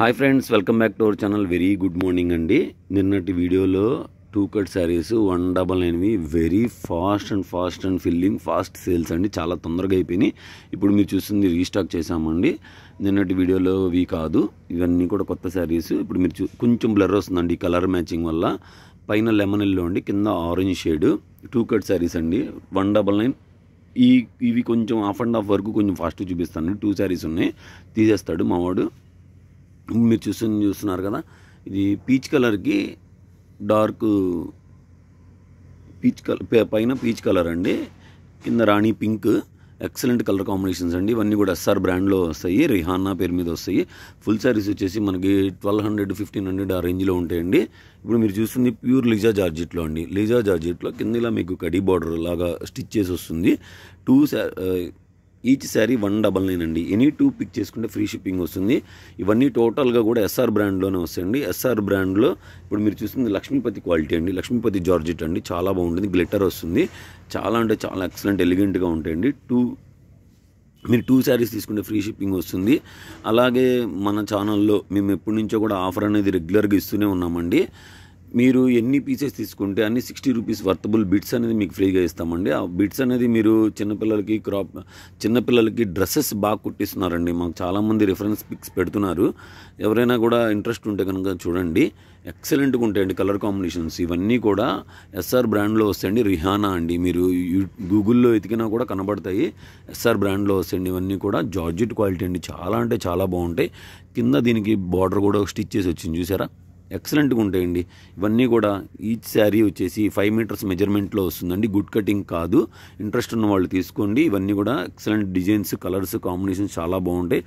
hi friends welcome back to our channel very good morning అండి నిన్నటి వీడియోలో two cut saris one double nine very fast and fast and filling fast sales అండి చాలా తొందరగా అయిపోయినాయి ఇప్పుడు మీరు చూస్తుంది రీస్టాక్ చేశామండి నిన్నటి వీడియోలో ఇవి కాదు ఇవన్నీ కూడా కొత్త శారీస్ ఇప్పుడు మీరు కొంచెం బ్లర్ వస్తుందండి ఈ కలర్ మ్యాచింగ్ వల్ల పైన లెమన్ ఎల్లో అండి కింద orange shade two cut saris అండి వన్ డబల్ నైన్ ఈ ఇవి కొంచెం ఆఫ్ అండ్ హాఫ్ వరకు కొంచెం ఫాస్ట్ చూపిస్తాను టూ శారీస్ ఉన్నాయి తీసేస్తాడు మావాడు మీరు చూస్తున్న చూస్తున్నారు కదా ఇది పీచ్ కలర్కి డార్క్ పీచ్ కలర్ పైన పీచ్ కలర్ అండి కింద రాణి పింక్ ఎక్సలెంట్ కలర్ కాంబినేషన్స్ అండి ఇవన్నీ కూడా ఎస్ఆర్ బ్రాండ్లో వస్తాయి రిహానా పేరు మీద వస్తాయి ఫుల్ సారీస్ వచ్చేసి మనకి ట్వెల్వ్ హండ్రెడ్ ఫిఫ్టీన్ హండ్రెడ్ ఆ రేంజ్లో ఉంటాయండి ఇప్పుడు మీరు చూస్తుంది ప్యూర్ లిజా జార్జెట్లో అండి లిజా జార్జెట్లో కింద ఇలా మీకు కడీ బార్డర్ లాగా స్టిచ్ చేసి వస్తుంది two each sari one double nine అండి ఎనీ టూ పిక్ చేసుకుంటే ఫ్రీ షిప్పింగ్ వస్తుంది ఇవన్నీ టోటల్గా కూడా ఎస్ఆర్ బ్రాండ్లోనే వస్తాయండి ఎస్ఆర్ బ్రాండ్లో ఇప్పుడు మీరు చూస్తుంది లక్ష్మీపతి క్వాలిటీ అండి లక్ష్మీపతి జార్జెట్ అండి చాలా బాగుంటుంది గ్లిటర్ వస్తుంది చాలా అంటే చాలా ఎక్సలెంట్ ఎలిగెంట్గా ఉంటాయండి టూ మీరు టూ శారీస్ తీసుకుంటే ఫ్రీ షిప్పింగ్ వస్తుంది అలాగే మన ఛానల్లో మేము ఎప్పటి నుంచో కూడా ఆఫర్ అనేది రెగ్యులర్గా ఇస్తూనే ఉన్నామండి మీరు ఎన్ని పీసెస్ తీసుకుంటే అన్ని సిక్స్టీ రూపీస్ వర్తబుల్ బిట్స్ అనేది మీకు ఫ్రీగా ఇస్తామండి ఆ బిట్స్ అనేది మీరు చిన్నపిల్లలకి క్రాప్ చిన్నపిల్లలకి డ్రెస్సెస్ బాగా కుట్టిస్తున్నారండి మాకు చాలామంది రిఫరెన్స్ పిక్స్ పెడుతున్నారు ఎవరైనా కూడా ఇంట్రెస్ట్ ఉంటే కనుక చూడండి ఎక్సలెంట్గా ఉంటాయండి కలర్ కాంబినేషన్స్ ఇవన్నీ కూడా ఎస్ఆర్ బ్రాండ్లో వస్తాయండి రిహానా అండి మీరు గూగుల్లో ఎతికినా కూడా కనబడతాయి ఎస్ఆర్ బ్రాండ్లో వస్తాయండి ఇవన్నీ కూడా జార్జెట్ క్వాలిటీ అండి చాలా అంటే చాలా బాగుంటాయి కింద దీనికి బార్డర్ కూడా స్టిచ్ చేసి వచ్చింది చూసారా ఎక్సలెంట్గా ఉంటాయండి ఇవన్నీ కూడా ఈచ్ శారీ వచ్చేసి ఫైవ్ మీటర్స్ మెజర్మెంట్లో వస్తుందండి గుడ్ కటింగ్ కాదు ఇంట్రెస్ట్ ఉన్న వాళ్ళు తీసుకోండి ఇవన్నీ కూడా ఎక్సలెంట్ డిజైన్స్ కలర్స్ కాంబినేషన్ చాలా బాగుంటాయి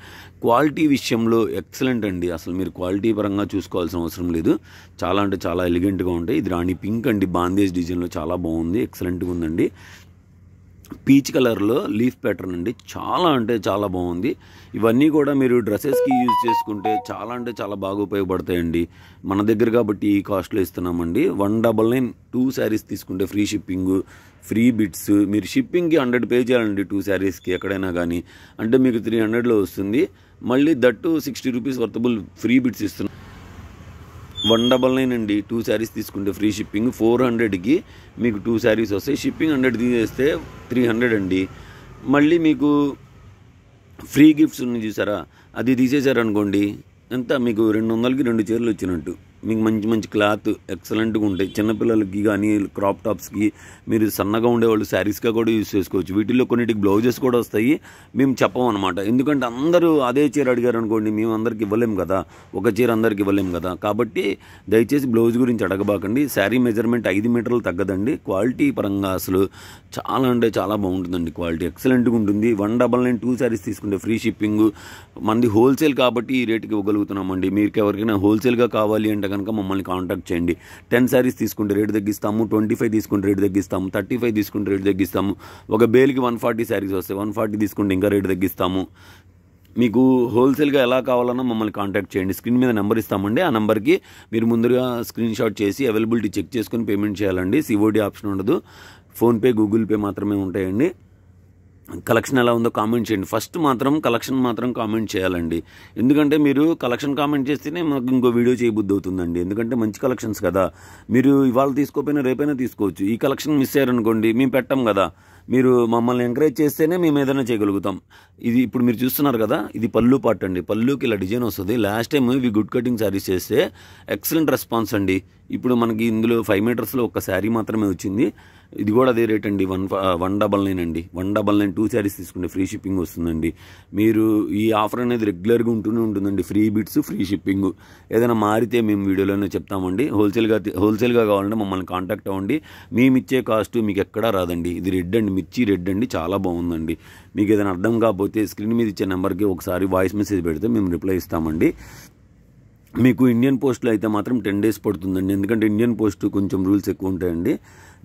క్వాలిటీ విషయంలో ఎక్సలెంట్ అండి అసలు మీరు క్వాలిటీ పరంగా చూసుకోవాల్సిన అవసరం లేదు చాలా అంటే చాలా ఎలిగెంట్గా ఉంటాయి ఇది రాణి పింక్ అండి బాందేజ్ డిజైన్లో చాలా బాగుంది ఎక్సలెంట్గా ఉందండి పీచ్ కలర్లో లీఫ్ ప్యాటర్న్ అండి చాలా అంటే చాలా బాగుంది ఇవన్నీ కూడా మీరు డ్రెస్సెస్కి యూజ్ చేసుకుంటే చాలా అంటే చాలా బాగా ఉపయోగపడతాయండి మన దగ్గర కాబట్టి ఈ కాస్ట్లో ఇస్తున్నామండి one double nine two saris తీసుకుంటే ఫ్రీ షిప్పింగ్ ఫ్రీ బిట్స్ మీరు షిప్పింగ్కి హండ్రెడ్ పే చేయాలండి టూ శారీస్కి ఎక్కడైనా కానీ అంటే మీకు త్రీ హండ్రెడ్లో వస్తుంది మళ్ళీ that sixty rupees worthable free bits ఇస్తున్నాం వన్ డబల్ నైన్ అండి టూ శారీస్ తీసుకుంటే ఫ్రీ షిప్పింగ్ ఫోర్ హండ్రెడ్కి మీకు టూ శారీస్ వస్తాయి షిప్పింగ్ హండ్రెడ్ తీసేస్తే త్రీ హండ్రెడ్ అండి మళ్ళీ మీకు ఫ్రీ గిఫ్ట్స్ ఉన్నాయి చూసారా అది తీసేశారనుకోండి ఎంత మీకు రెండు వందలకి రెండు చీరలు వచ్చినట్టు మీకు మంచి మంచి క్లాత్ ఎక్సలెంట్గా ఉంటాయి చిన్నపిల్లలకి కానీ క్రాప్ టాప్స్కి మీరు సన్నగా ఉండేవాళ్ళు శారీస్గా కూడా యూస్ చేసుకోవచ్చు వీటిల్లో కొన్నిటికి బ్లౌజెస్ కూడా వస్తాయి మేము చెప్పమన్నమాట ఎందుకంటే అందరూ అదే చీర అడిగారు అనుకోండి మేము అందరికి ఇవ్వలేము కదా ఒక చీర అందరికి ఇవ్వలేము కదా కాబట్టి దయచేసి బ్లౌజ్ గురించి అడగబాకండి శారీ మెజర్మెంట్ ఐదు మీటర్లు తగ్గదండి క్వాలిటీ పరంగా అసలు చాలా అంటే చాలా బాగుంటుందండి క్వాలిటీ ఎక్సలెంట్గా ఉంటుంది one double nine two saris తీసుకుంటే ఫ్రీ షిప్పింగ్ మంది హోల్సేల్ కాబట్టి ఈ రేటుకి ఇవ్వగలుగుతున్నామండి మీకు ఎవరికైనా హోల్సేల్గా కావాలి అంటే కనుక మమ్మల్ని కాంటాక్ట్ చేయండి టెన్ శారీస్ తీసుకుంటే రేటు తగ్గిస్తాము ట్వంటీ ఫైవ్ తీసుకుంటే రేటు తగ్గిస్తాము థర్టీ ఫైవ్ తీసుకుంటే రేటు తగ్గిస్తాము ఒక బేల్కి వన్ ఫార్టీ శారీస్ వస్తాయి వన్ ఫార్టీ తీసుకుంటే ఇంకా రేటు తగ్గిస్తాము మీకు హోల్సేల్గా ఎలా కావాలన్నా మమ్మల్ని కాంటాక్ట్ చేయండి స్క్రీన్ మీద నెంబర్ ఇస్తామండి ఆ నెంబర్కి మీరు ముందుగా స్క్రీన్ షాట్ చేసి అవైలబిలిటీ చెక్ చేసుకుని పేమెంట్ చేయాలండి సిఓడి ఆప్షన్ ఉండదు ఫోన్పే గూగుల్ పే మాత్రమే ఉంటాయండి కలెక్షన్ ఎలా ఉందో కామెంట్ చేయండి ఫస్ట్ మాత్రం కలెక్షన్ మాత్రం కామెంట్ చేయాలండి ఎందుకంటే మీరు కలెక్షన్ కామెంట్ చేస్తేనే మాకు ఇంకో వీడియో చేయబుద్ధి అవుతుందండి ఎందుకంటే మంచి కలెక్షన్స్ కదా మీరు ఇవాళ తీసుకోపోయినా రేపైనా తీసుకోవచ్చు ఈ కలెక్షన్ మిస్ అయ్యారనుకోండి మేము పెట్టాం కదా మీరు మమ్మల్ని ఎంకరేజ్ చేస్తేనే మేము ఏదైనా చేయగలుగుతాం ఇది ఇప్పుడు మీరు చూస్తున్నారు కదా ఇది పళ్ళు పార్ట్ అండి పళ్ళుకి ఇలా డిజైన్ వస్తుంది లాస్ట్ టైం ఇవి గుడ్ కటింగ్ శారీస్ చేస్తే ఎక్సలెంట్ రెస్పాన్స్ అండి ఇప్పుడు మనకి ఇందులో ఫైవ్ మీటర్స్లో ఒక శారీ మాత్రమే వచ్చింది ఇది కూడా అదే రేట్ అండి వన్ వన్ డబల్ నైన్ అండి one double nine two saris తీసుకుంటే ఫ్రీ షిప్పింగ్ వస్తుందండి మీరు ఈ ఆఫర్ అనేది రెగ్యులర్గా ఉంటూనే ఉంటుందండి ఫ్రీ బిట్స్ ఫ్రీ షిప్పింగ్ ఏదైనా మారితే మేము వీడియోలోనే చెప్తామండి హోల్సేల్గా హోల్సేల్గా కావాలంటే మమ్మల్ని కాంటాక్ట్ అవ్వండి మేము ఇచ్చే కాస్ట్ మీకు ఎక్కడా రాదండి ఇది రెడ్ అండి అండ్ మిర్చి రెడ్ అండి చాలా బాగుందండి మీకు ఏదైనా అర్థం కాకపోతే స్క్రీన్ మీద ఇచ్చే నెంబర్కి ఒకసారి వాయిస్ మెసేజ్ పెడితే మేము రిప్లై ఇస్తామండి మీకు ఇండియన్ పోస్ట్లో అయితే మాత్రం టెన్ డేస్ పడుతుందండి ఎందుకంటే ఇండియన్ పోస్ట్ కొంచెం రూల్స్ ఎక్కువ ఉంటాయండి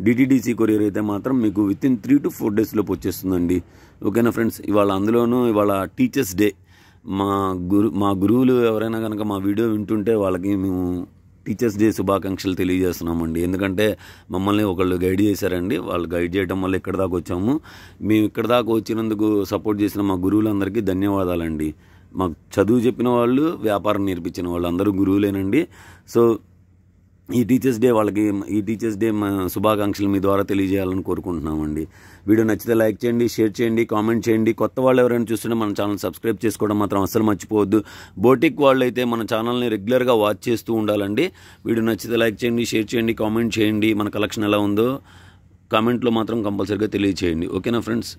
డిటీడీసీ కొరియర్ అయితే మాత్రం మీకు within three to four డేస్లోపు వచ్చేస్తుందండి ఓకేనా ఫ్రెండ్స్ ఇవాళ అందులోనూ ఇవాళ టీచర్స్ డే మా గురు మా గురువులు ఎవరైనా కనుక మా వీడియో వింటుంటే వాళ్ళకి మేము టీచర్స్ డే శుభాకాంక్షలు తెలియజేస్తున్నామండి ఎందుకంటే మమ్మల్ని ఒకళ్ళు గైడ్ చేశారండి వాళ్ళు గైడ్ చేయడం వల్ల ఇక్కడ దాకా వచ్చాము మేము ఇక్కడ దాకా వచ్చినందుకు సపోర్ట్ చేసిన మా గురువులందరికీ ధన్యవాదాలండి మాకు చదువు చెప్పిన వాళ్ళు వ్యాపారం నేర్పించిన వాళ్ళు అందరూ గురువులేనండి సో ఈ టీచర్స్ డే వాళ్ళకి ఈ టీచర్స్ డే శుభాకాంక్షలు మీ ద్వారా తెలియజేయాలని కోరుకుంటున్నామండి వీడియో నచ్చితే లైక్ చేయండి షేర్ చేయండి కామెంట్ చేయండి కొత్త వాళ్ళు ఎవరైనా చూస్తుంటే మన ఛానల్ సబ్స్క్రైబ్ చేసుకోవడం మాత్రం అస్సలు మర్చిపోవద్దు బోటిక్ వాళ్ళు అయితే మన ఛానల్ని రెగ్యులర్గా వాచ్ చేస్తూ ఉండాలండి వీడియో నచ్చితే లైక్ చేయండి షేర్ చేయండి కామెంట్ చేయండి మన కలెక్షన్ ఎలా ఉందో కామెంట్లో మాత్రం కంపల్సరీగా తెలియచేయండి ఓకేనా ఫ్రెండ్స్